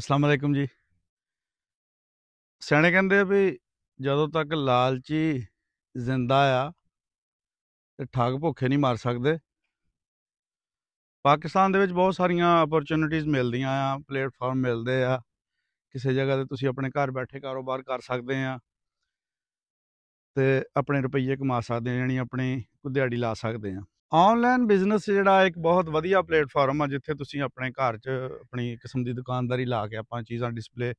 ਅਸਲਾਮ ਅਲੈਕਮ ਜੀ ਸਿਆਣੇ ਕਹਿੰਦੇ ਆ ਵੀ ਜਦੋਂ ਤੱਕ ਲਾਲਚੀ ਜ਼ਿੰਦਾ ਆ ਤੇ ਠੱਗ ਭੁੱਖੇ ਨਹੀਂ ਮਾਰ ਸਕਦੇ ਪਾਕਿਸਤਾਨ ਦੇ ਵਿੱਚ ਬਹੁਤ ਸਾਰੀਆਂ ਓਪਰਚੁਨਿਟੀਆਂ ਮਿਲਦੀਆਂ ਆ ਪਲੇਟਫਾਰਮ ਮਿਲਦੇ ਆ ਕਿਸੇ ਜਗ੍ਹਾ ਤੇ ਤੁਸੀਂ ਆਪਣੇ ਘਰ ਬੈਠੇ ਕਾਰੋਬਾਰ ਕਰ ਸਕਦੇ ਆ ਤੇ ਆਪਣੇ ਰੁਪਈਏ ਕਮਾ ਸਕਦੇ ਆ ਯਾਨੀ ਆਪਣੀ ਦਿਹਾੜੀ ਲਾ ਸਕਦੇ ਆ ਆਨਲਾਈਨ ਬਿਜ਼ਨਸ ਜਿਹੜਾ ਇੱਕ ਬਹੁਤ ਵਧੀਆ ਪਲੇਟਫਾਰਮ ਆ ਜਿੱਥੇ ਤੁਸੀਂ ਆਪਣੇ ਘਰ 'ਚ ਆਪਣੀ ਕਿਸਮ ਦੀ ਦੁਕਾਨਦਾਰੀ ਲਾ ਕੇ ਆਪਾਂ ਚੀਜ਼ਾਂ ਡਿਸਪਲੇ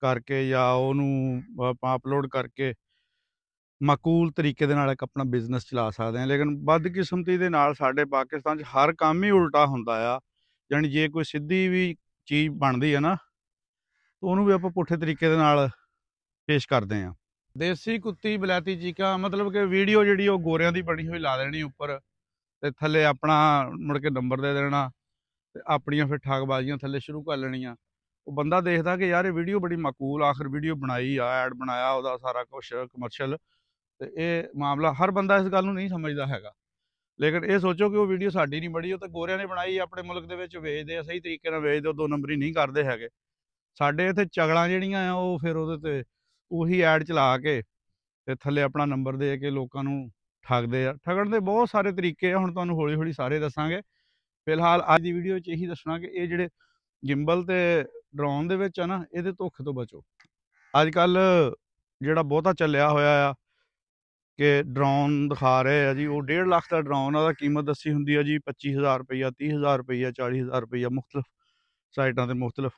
ਕਰਕੇ ਜਾਂ ਉਹਨੂੰ ਆਪਾਂ ਅਪਲੋਡ ਕਰਕੇ ਮਕੂਲ ਤਰੀਕੇ ਦੇ ਨਾਲ ਇੱਕ ਆਪਣਾ ਬਿਜ਼ਨਸ ਚਲਾ ਸਕਦੇ ਹਾਂ ਲੇਕਿਨ ਵੱਧ ਕਿਸਮਤੀ ਦੇ ਨਾਲ ਸਾਡੇ ਪਾਕਿਸਤਾਨ 'ਚ ਹਰ ਕੰਮ ਹੀ ਉਲਟਾ ਹੁੰਦਾ ਆ ਯਾਨੀ ਜੇ ਕੋਈ ਸਿੱਧੀ ਵੀ ਚੀਜ਼ ਬਣਦੀ ਹੈ ਨਾ ਤਾਂ ਉਹਨੂੰ ਵੀ ਆਪਾਂ ਪੁੱਠੇ ਤਰੀਕੇ ਦੇ ਨਾਲ ਪੇਸ਼ ਕਰਦੇ ਆ ਦੇਸੀ ਕੁੱਤੀ ਬਲੈਤੀ ਚੀਕਾ ਮਤਲਬ ਕਿ ਵੀਡੀਓ ਜਿਹੜੀ ਉਹ ਗੋਰਿਆਂ ਦੀ ਬਣੀ ਹੋਈ ਲਾ ਦੇਣੀ ਉੱਪਰ ਤੇ ਥੱਲੇ ਆਪਣਾ ਮੁੜ ਕੇ ਨੰਬਰ ਦੇ ਦੇਣਾ ਤੇ ਆਪਣੀਆਂ ਫਿਰ ਠਾਕਬਾਜ਼ੀਆਂ ਥੱਲੇ ਸ਼ੁਰੂ ਕਰ ਲੈਣੀਆਂ ਉਹ ਬੰਦਾ ਦੇਖਦਾ ਕਿ ਯਾਰ ਇਹ ਵੀਡੀਓ ਬੜੀ ਮਾਕੂਲ ਆਖਰ ਵੀਡੀਓ ਬਣਾਈ ਆ ਐਡ ਬਣਾਇਆ ਉਹਦਾ ਸਾਰਾ ਕੁਝ ਕਮਰਸ਼ੀਅਲ ਤੇ ਇਹ ਮਾਮਲਾ ਹਰ ਬੰਦਾ ਇਸ ਗੱਲ ਨੂੰ ਨਹੀਂ ਸਮਝਦਾ ਹੈਗਾ ਲੇਕਿਨ ਇਹ ਸੋਚੋ ਕਿ ਉਹ ਵੀਡੀਓ ਸਾਡੀ ਨਹੀਂ ਬਣੀ ਉਹ ਤਾਂ ਗੋਰਿਆਂ ਨੇ ਬਣਾਈ ਆਪਣੇ ਮੁਲਕ ਦੇ ਵਿੱਚ ਵੇਚਦੇ ਆ ਸਹੀ ਤਰੀਕੇ ਨਾਲ ਵੇਚਦੇ ਉਹ ਦੋ ਨੰਬਰੀ ਨਹੀਂ ਕਰਦੇ ਹੈਗੇ ਸਾਡੇ ਇੱਥੇ ਚਗਲਾਂ ਜਿਹੜੀਆਂ ਆ ਉਹ ਫਿਰ ਉਹਦੇ ਤੇ ਉਹੀ ਐਡ ਚਲਾ ਕੇ ਤੇ ਥੱਲੇ ਆਪਣਾ ਨੰਬਰ ਦੇ ਕੇ ਲੋਕਾਂ ਨੂੰ ਠੱਗਦੇ ਆ ਠਗਣ ਦੇ ਬਹੁਤ ਸਾਰੇ ਤਰੀਕੇ ਆ ਹੁਣ ਤੁਹਾਨੂੰ ਹੌਲੀ ਹੌਲੀ ਸਾਰੇ ਦੱਸਾਂਗੇ ਫਿਲਹਾਲ ਅੱਜ ਦੀ ਵੀਡੀਓ 'ਚ ਇਹੀ ਦੱਸਣਾ ਕਿ ਇਹ ਜਿਹੜੇ ਜਿੰਬਲ ਤੇ ਡਰੋਨ ਦੇ ਵਿੱਚ ਆ ਨਾ ਇਹਦੇ ਧੋਖੇ ਤੋਂ ਬਚੋ ਅੱਜ ਕੱਲ ਜਿਹੜਾ ਬਹੁਤਾ ਚੱਲਿਆ ਹੋਇਆ ਆ ਕਿ ਡਰੋਨ ਦਿਖਾ ਰਹੇ ਆ ਜੀ ਉਹ 1.5 ਲੱਖ ਦਾ ਡਰੋਨ ਦਾ ਕੀਮਤ ਦੱਸੀ ਹੁੰਦੀ ਆ ਜੀ 25000 ਰੁਪਈਆ 30000 ਰੁਪਈਆ 40000 ਰੁਪਈਆ ਮੁxtਲਫ ਸਾਈਟਾਂ ਤੇ ਮੁxtਲਫ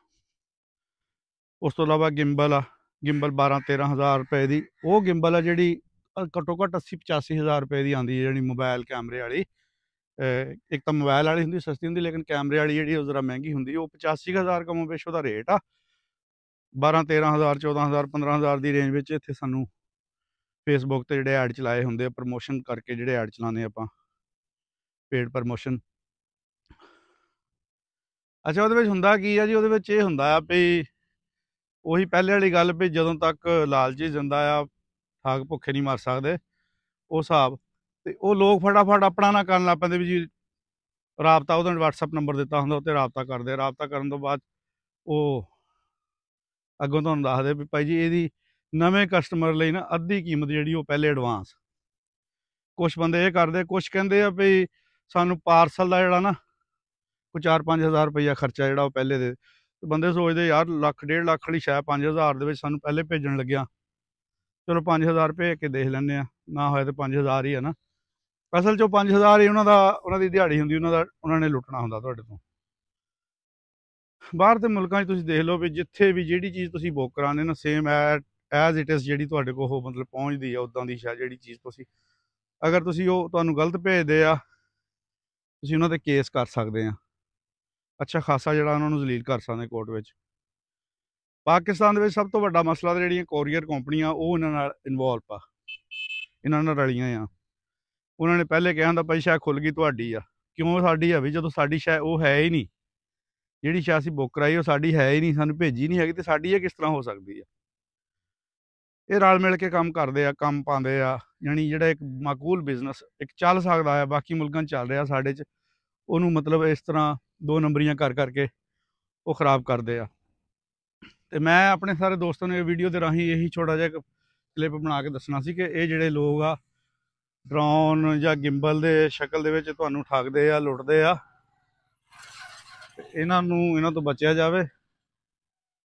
ਉਸ ਤੋਂ ਇਲਾਵਾ ਗਿੰਬਲ ਆ ਗਿੰਬਲ 12 13000 ਰੁਪਏ ਦੀ ਉਹ ਗਿੰਬਲ ਆ ਜਿਹੜੀ ਘੱਟੋ ਘੱਟ 80 85000 ਰੁਪਏ ਦੀ ਆਂਦੀ ਹੈ ਜਿਹੜੀ ਮੋਬਾਈਲ ਕੈਮਰੇ ਵਾਲੀ ਇੱਕ ਤਾਂ ਮੋਬਾਈਲ ਵਾਲੀ ਹੁੰਦੀ ਸਸਤੀ ਹੁੰਦੀ ਲੇਕਿਨ ਕੈਮਰੇ ਵਾਲੀ ਜਿਹੜੀ ਉਹ ਜ਼ਰਾ ਮਹਿੰਗੀ ਹੁੰਦੀ ਉਹ 85000 ਕਮੋ ਬੇਸ਼ੋ ਦਾ ਰੇਟ ਆ 12 13000 14000 15000 ਦੀ ਰੇਂਜ ਵਿੱਚ ਇੱਥੇ ਸਾਨੂੰ ਫੇਸਬੁੱਕ ਤੇ ਜਿਹੜੇ ਐਡ ਚਲਾਏ ਹੁੰਦੇ ਆ ਪ੍ਰੋਮੋਸ਼ਨ ਕਰਕੇ ਜਿਹੜੇ ਐਡ ਚਲਾਉਂਦੇ ਆਪਾਂ ਪੇਡ ਪ੍ਰੋਮੋਸ਼ਨ ਅੱਛਾ ਉਹਦੇ ਵਿੱਚ ਹੁੰਦਾ ਕੀ ਆ ਜੀ ਉਹਦੇ ਵਿੱਚ ਇਹ ਹੁੰਦਾ ਆ ਵੀ ਉਹੀ ਪਹਿਲੇ ਵਾਲੀ ਗੱਲ ਵੀ ਜਦੋਂ ਤੱਕ ਲਾਲਚੀ ਜ਼ਿੰਦਾ ਆ ਠਾਕ ਭੁੱਖੇ ਨਹੀਂ ਮਰ ਸਕਦੇ ਉਹ ਹਿਸਾਬ ਤੇ ਉਹ ਲੋਕ ਫਟਾਫਟ ਆਪਣਾ ਨਾ ਕਰਨ ਲੱਗ ਪੈਂਦੇ ਵੀ ਜੀ ਰਾਬਤਾ ਉਹਦਾ WhatsApp ਨੰਬਰ ਦਿੱਤਾ ਹੁੰਦਾ ਉੱਤੇ ਰਾਬਤਾ ਕਰਦੇ ਰਾਬਤਾ ਕਰਨ ਤੋਂ ਬਾਅਦ ਉਹ ਅੱਗੋਂ ਤੁਹਾਨੂੰ ਦੱਸਦੇ ਵੀ ਭਾਈ ਜੀ ਇਹਦੀ ਨਵੇਂ ਕਸਟਮਰ ਲਈ ਨਾ ਅੱਧੀ ਕੀਮਤ ਜਿਹੜੀ ਉਹ ਪਹਿਲੇ ਐਡਵਾਂਸ ਕੁਝ ਬੰਦੇ ਇਹ ਕਰਦੇ ਕੁਝ ਕਹਿੰਦੇ ਆ ਵੀ ਸਾਨੂੰ ਪਾਰਸਲ ਦਾ ਜਿਹੜਾ ਨਾ ਕੋ 4-5000 ਰੁਪਇਆ ਖਰਚਾ ਜਿਹੜਾ ਉਹ ਪਹਿਲੇ ਦੇ ਬੰਦੇ ਸੋਚਦੇ ਯਾਰ ਲੱਖ ਡੇਢ ਲੱਖ ਵਾਲੀ ਸ਼ਾਇ 5000 ਦੇ ਵਿੱਚ ਸਾਨੂੰ ਪਹਿਲੇ ਭੇਜਣ ਲੱਗਿਆ ਚਲੋ 5000 ਰੁਪਏ ਕੇ ਦੇਖ ਲੈਣੇ ਆ ਨਾ ਹੋਇਆ ਤੇ 5000 ਹੀ ਆ ਨਾ ਅਸਲ ਚੋ 5000 ਹੀ ਉਹਨਾਂ ਦਾ ਉਹਨਾਂ ਦੀ ਦਿਹਾੜੀ ਹੁੰਦੀ ਉਹਨਾਂ ਦਾ ਉਹਨਾਂ ਨੇ ਲੁੱਟਣਾ ਹੁੰਦਾ ਤੁਹਾਡੇ ਤੋਂ ਬਾਹਰ ਦੇ ਮੁਲਕਾਂ 'ਚ ਤੁਸੀਂ ਦੇਖ ਲਓ ਵੀ ਜਿੱਥੇ ਵੀ ਜਿਹੜੀ ਚੀਜ਼ ਤੁਸੀਂ ਬੁੱਕ ਕਰਾਉਂਦੇ ਨਾ ਸੇਮ ਐਜ਼ ਇਟ ਇਜ਼ ਜਿਹੜੀ ਤੁਹਾਡੇ ਕੋਲ ਉਹ ਮਤਲਬ ਪਹੁੰਚਦੀ ਆ ਉਦਾਂ ਦੀ ਸ਼ਾ ਜਿਹੜੀ ਚੀਜ਼ ਤੁਸੀਂ ਅਗਰ ਤੁਸੀਂ ਉਹ ਤੁਹਾਨੂੰ ਗਲਤ ਭੇਜਦੇ ਆ ਤੁਸੀਂ ਉਹਨਾਂ ਤੇ ਕੇਸ ਕਰ ਸਕਦੇ ਆ ਅੱਛਾ ਖਾਸਾ ਜਿਹੜਾ ਉਹਨਾਂ ਨੂੰ ਜ਼ਲੀਲ ਕਰ ਸਕਦੇ ਕੋਰਟ ਵਿੱਚ ਪਾਕਿਸਤਾਨ ਦੇ ਵਿੱਚ ਸਭ ਤੋਂ ਵੱਡਾ ਮਸਲਾ ਤੇ ਜਿਹੜੀਆਂ ਕੋਰੀਅਰ ਕੰਪਨੀਆਂ ਉਹ ਇਹਨਾਂ ਨਾਲ ਇਨਵੋਲਵ ਆ ਇਹਨਾਂ ਨਾਲ ਰਲੀਆਂ ਆ ਉਹਨਾਂ ਨੇ ਪਹਿਲੇ ਕਿਹਾ ਹੁੰਦਾ ਭਾਈ ਸ਼ਾਹ ਖੁੱਲ ਗਈ ਤੁਹਾਡੀ ਆ ਕਿਉਂ ਸਾਡੀ ਆ ਵੀ ਜਦੋਂ ਸਾਡੀ ਸ਼ਾਹ ਉਹ ਹੈ ਹੀ ਨਹੀਂ ਜਿਹੜੀ ਸ਼ਾਹ ਅਸੀਂ ਬੁੱਕ ਕਰਾਈ ਉਹ ਸਾਡੀ ਹੈ ਹੀ ਨਹੀਂ ਸਾਨੂੰ ਭੇਜੀ ਨਹੀਂ ਹੈਗੀ ਤੇ ਸਾਡੀ ਇਹ ਕਿਸ ਤਰ੍ਹਾਂ ਹੋ ਸਕਦੀ ਆ ਇਹ ਰਲ ਮਿਲ ਕੇ ਕੰਮ ਕਰਦੇ ਆ ਕੰਮ ਪਾਉਂਦੇ ਆ ਯਾਨੀ ਜਿਹੜਾ ਇੱਕ ਮਾਕੂਲ ਬਿਜ਼ਨਸ ਇੱਕ ਚੱਲ ਸਕਦਾ ਆ ਬਾਕੀ ਮੁਲਕਾਂ ਚੱਲ ਰਿਹਾ ਸਾਡੇ 'ਚ ਉਹਨੂੰ ਮਤਲਬ ਇਸ ਤਰ੍ਹਾਂ ਦੋ ਨੰਬਰੀਆਂ ਕਰ ਕਰਕੇ ਉਹ ਖਰਾਬ ਕਰਦੇ ਆ ਤੇ ਮੈਂ ਆਪਣੇ ਸਾਰੇ ਦੋਸਤਾਂ ਨੂੰ ਇਹ ਵੀਡੀਓ ਦੇ ਰਾਹੀਂ ਇਹੀ ਛੋਟਾ ਜਿਹਾ ਕਲਿੱਪ ਬਣਾ ਕੇ ਦੱਸਣਾ ਸੀ ਕਿ ਇਹ ਜਿਹੜੇ ਲੋਕ ਆ ਡਰੋਨ ਜਾਂ ਗਿੰਬਲ ਦੇ ਸ਼ਕਲ ਦੇ ਵਿੱਚ ਤੁਹਾਨੂੰ ਠਾਕਦੇ ਆ ਲੁੱਟਦੇ ਆ ਇਹਨਾਂ ਨੂੰ ਇਹਨਾਂ ਤੋਂ ਬਚਿਆ ਜਾਵੇ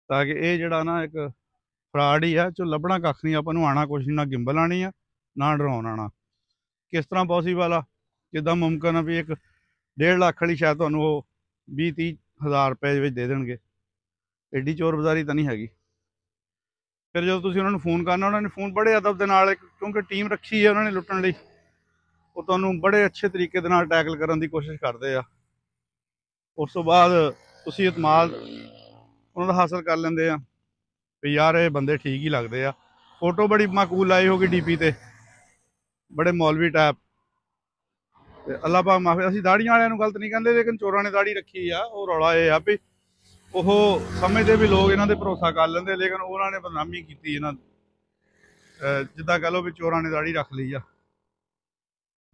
ਤਾਂ ਕਿ ਇਹ ਜਿਹੜਾ ਨਾ ਇੱਕ ਫਰਾਡ ਹੀ ਆ ਜੋ ਲੱਭਣਾ ਕੱਖ ਨਹੀਂ ਆਪਾਂ ਨੂੰ ਆਣਾ ਕੁਛ ਨਹੀਂ ਨਾ ਗਿੰਬਲ ਆਣੀ ਆ ਨਾ ਡਰੋਨ ਆਣਾ ਕਿਸ ਤਰ੍ਹਾਂ ਪੋਸੀਬਲ ਆ ਜਿੱਦਾਂ ਮੁਮਕਨ ਆ ਵੀ ਇੱਕ 1.5 ਲੱਖ ਵਾਲੀ ਸ਼ਾਇਦ ਤੁਹਾਨੂੰ ਉਹ 20 30 ਹਜ਼ਾਰ ਰੁਪਏ ਵਿੱਚ ਦੇ ਦੇਣਗੇ ਐਡੀ ਚੋਰ ਬਜ਼ਾਰੀ ਤਾਂ ਨਹੀਂ ਹੈਗੀ ਫਿਰ ਜਦੋਂ ਤੁਸੀਂ ਉਹਨਾਂ ਨੂੰ ਫੋਨ ਕਰਨਾ ਉਹਨਾਂ ਨੇ ਫੋਨ ਬੜੇ ਅਦਬ ਦੇ ਨਾਲ ਕਿਉਂਕਿ ਟੀਮ ਰੱਖੀ ਹੈ ਉਹਨਾਂ ਨੇ ਲੁੱਟਣ ਲਈ ਉਹ ਤੁਹਾਨੂੰ ਬੜੇ ਅੱਛੇ ਤਰੀਕੇ ਦੇ ਨਾਲ ਟੈਕਲ ਕਰਨ ਦੀ ਕੋਸ਼ਿਸ਼ ਕਰਦੇ ਆ ਉਸ ਤੋਂ ਬਾਅਦ ਤੁਸੀਂ ਇਤਮਾਦ ਉਹਨਾਂ ਦਾ ਹਾਸਲ ਕਰ ਲੈਂਦੇ ਆ ਵੀ ਯਾਰ ਇਹ ਬੰਦੇ ਠੀਕ ਹੀ ਲੱਗਦੇ ਆ ਫੋਟੋ ਬੜੀ ਮਾਕੂਲ ਆਈ ਹੋਗੀ ਡੀਪੀ ਤੇ ਬੜੇ ਮੌਲਵੀ ਟਾਈਪ ਤੇ ਅੱਲਾਹ ਪਾਕ ਮਾਫੀ ਅਸੀਂ ਦਾੜੀਆਂ ਵਾਲਿਆਂ ਨੂੰ ਗਲਤ ਨਹੀਂ ਕਹਿੰਦੇ ਲੇਕਿਨ ਚੋਰਾਂ ਨੇ ਦਾੜੀ ਰੱਖੀ ਆ ਉਹ ਰੌਲਾ ਇਹ ਆ ਵੀ ਉਹ ਸਮਝਦੇ ਵੀ ਲੋਕ ਇਹਨਾਂ ਤੇ ਭਰੋਸਾ ਕਰ ਲੈਂਦੇ ਲੇਕਿਨ ਉਹਨਾਂ ਨੇ ਬਦਨਾਮੀ ਕੀਤੀ ਇਹਨਾਂ ਦੀ ਜਿੱਦਾਂ ਕਹ ਲੋ ਵੀ ਚੋਰਾਂ ਨੇ ਦਾੜੀ ਰੱਖ ਲਈ ਆ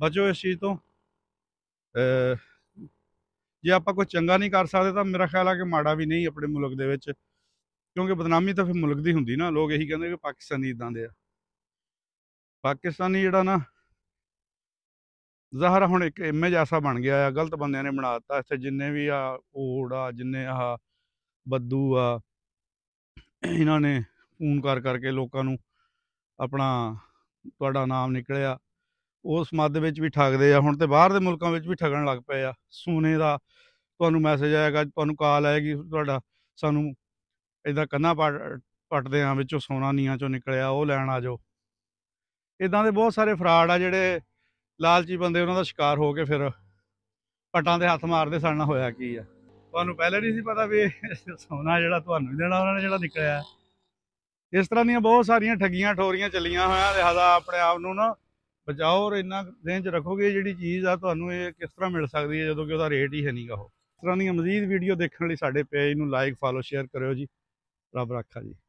ਬਚੋ ਇਸ ਚੀਜ਼ ਤੋਂ ਜੇ ਆਪਾਂ ਕੋਈ ਚੰਗਾ ਨਹੀਂ ਕਰ ਸਕਦੇ ਤਾਂ ਮੇਰਾ ਖਿਆਲ ਆ ਕਿ ਮਾੜਾ ਵੀ ਨਹੀਂ ਆਪਣੇ ਮੁਲਕ ਦੇ ਵਿੱਚ ਕਿਉਂਕਿ ਬਦਨਾਮੀ ਤਾਂ ਫਿਰ ਮੁਲਕ ਦੀ ਹੁੰਦੀ ਨਾ ਲੋਕ ਇਹੀ ਕਹਿੰਦੇ ਕਿ ਪਾਕਿਸਤਾਨੀ ਇਦਾਂ ਦੇ ਆ ਪਾਕਿਸਤਾਨੀ ਜਿਹੜਾ ਨਾ ਜ਼ਾਹਰ ਹੁਣ ਇੱਕ ਇਮੇਜ ਐਸਾ ਬਣ ਗਿਆ ਆ ਗਲਤ ਬੰਦਿਆਂ ਨੇ ਬਣਾ ਦਿੱਤਾ ਇੱਥੇ ਜਿੰਨੇ ਵੀ ਆ ਓੜ ਆ ਜਿੰਨੇ ਆ ਬੱਦੂ ਆ ਇਹਨਾਂ ਨੇ ਫੋਨ ਕਰ ਕਰਕੇ ਲੋਕਾਂ ਨੂੰ ਆਪਣਾ ਤੁਹਾਡਾ ਨਾਮ ਨਿਕਲਿਆ ਉਸ ਮੱਦ ਵਿੱਚ ਵੀ ਠੱਗਦੇ ਆ ਹੁਣ ਤੇ ਬਾਹਰ ਦੇ ਮੁਲਕਾਂ ਵਿੱਚ ਵੀ ਠੱਗਣ ਲੱਗ ਪਏ ਆ ਸੋਨੇ ਦਾ ਤੁਹਾਨੂੰ ਮੈਸੇਜ ਆਏਗਾ ਤੁਹਾਨੂੰ ਕਾਲ ਆਏਗੀ ਤੁਹਾਡਾ ਸਾਨੂੰ ਇਦਾਂ ਕੰਨਾ ਪਟਦੇ ਆ ਵਿੱਚੋਂ ਸੋਨਾ ਨੀਆਂ ਚੋਂ ਨਿਕਲਿਆ ਉਹ ਲੈਣ ਆ ਜਾਓ ਇਦਾਂ ਦੇ ਬਹੁਤ ਸਾਰੇ ਫਰਾਡ ਆ ਜਿਹੜੇ ਲਾਲਚੀ ਬੰਦੇ ਉਹਨਾਂ ਦਾ ਸ਼ਿਕਾਰ ਹੋ ਕੇ ਫਿਰ ਪਟਾਂ ਦੇ ਹੱਥ ਮਾਰਦੇ ਸੜਨਾ ਹੋਇਆ ਕੀ ਆ ਤੁਹਾਨੂੰ ਪਹਿਲਾਂ ਨਹੀਂ ਸੀ ਪਤਾ ਵੀ ਸੋਨਾ ਜਿਹੜਾ ਤੁਹਾਨੂੰ ਹੀ ਦੇਣਾ ਉਹਨਾਂ ਨੇ ਜਿਹੜਾ ਨਿਕਲਿਆ ਇਸ ਤਰ੍ਹਾਂ ਦੀਆਂ ਬਹੁਤ ਸਾਰੀਆਂ ਠੱਗੀਆਂ ਠੋਰੀਆਂ ਚੱਲੀਆਂ ਹੋਇਆ ਲਿਹਾਜ਼ਾ ਆਪਣੇ ਆਪ ਨੂੰ ਨਾ ਬਚਾਓ ਔਰ ਇੰਨਾ ਦੇਨ ਚ ਰੱਖੋਗੇ ਜਿਹੜੀ ਚੀਜ਼ ਆ ਤੁਹਾਨੂੰ ਇਹ ਕਿਸ ਤਰ੍ਹਾਂ ਮਿਲ ਸਕਦੀ ਹੈ ਜਦੋਂ ਕਿ ਉਹਦਾ ਰੇਟ ਹੀ ਹੈ ਨਹੀਂਗਾ ਉਹ ਇਸ ਤਰ੍ਹਾਂ ਦੀਆਂ ਮਜ਼ੀਦ ਵੀਡੀਓ ਦੇਖਣ ਲਈ ਸਾਡੇ ਪੇਜ ਨੂੰ ਲਾਈਕ ਫਾਲੋ ਸ਼ੇਅਰ ਕਰਿਓ ਜੀ ਰੱਬ ਰੱਖਾ ਜੀ